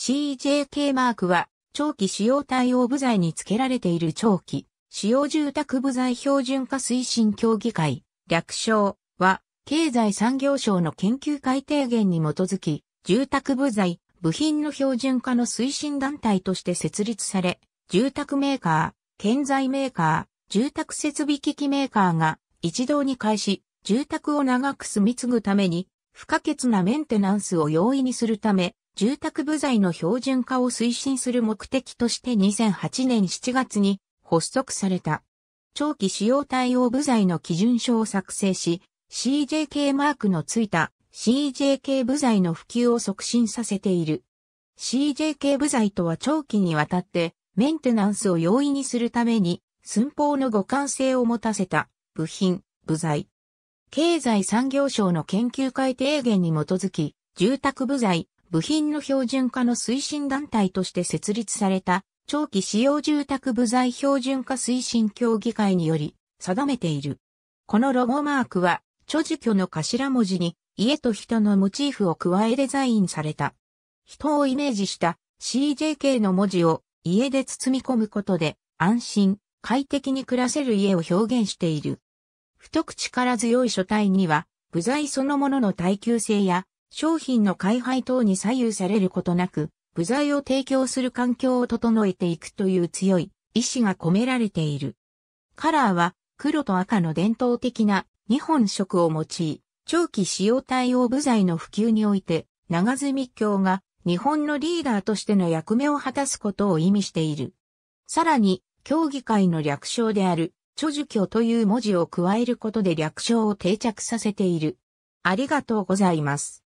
CJK マークは、長期使用対応部材に付けられている長期、使用住宅部材標準化推進協議会、略称は、経済産業省の研究会提言に基づき、住宅部材、部品の標準化の推進団体として設立され、住宅メーカー、建材メーカー、住宅設備機器メーカーが一堂に会し、住宅を長く住み継ぐために、不可欠なメンテナンスを容易にするため、住宅部材の標準化を推進する目的として2008年7月に発足された。長期使用対応部材の基準書を作成し、CJK マークのついた CJK 部材の普及を促進させている。CJK 部材とは長期にわたってメンテナンスを容易にするために寸法の互換性を持たせた部品、部材。経済産業省の研究会提言に基づき、住宅部材、部品の標準化の推進団体として設立された、長期使用住宅部材標準化推進協議会により、定めている。このロゴマークは、著事居の頭文字に、家と人のモチーフを加えデザインされた。人をイメージした CJK の文字を家で包み込むことで、安心、快適に暮らせる家を表現している。太く力強い書体には、部材そのものの耐久性や商品の開配等に左右されることなく、部材を提供する環境を整えていくという強い意志が込められている。カラーは黒と赤の伝統的な日本色を用い、長期使用対応部材の普及において、長住京が日本のリーダーとしての役目を果たすことを意味している。さらに、協議会の略称である、著述教という文字を加えることで略称を定着させている。ありがとうございます。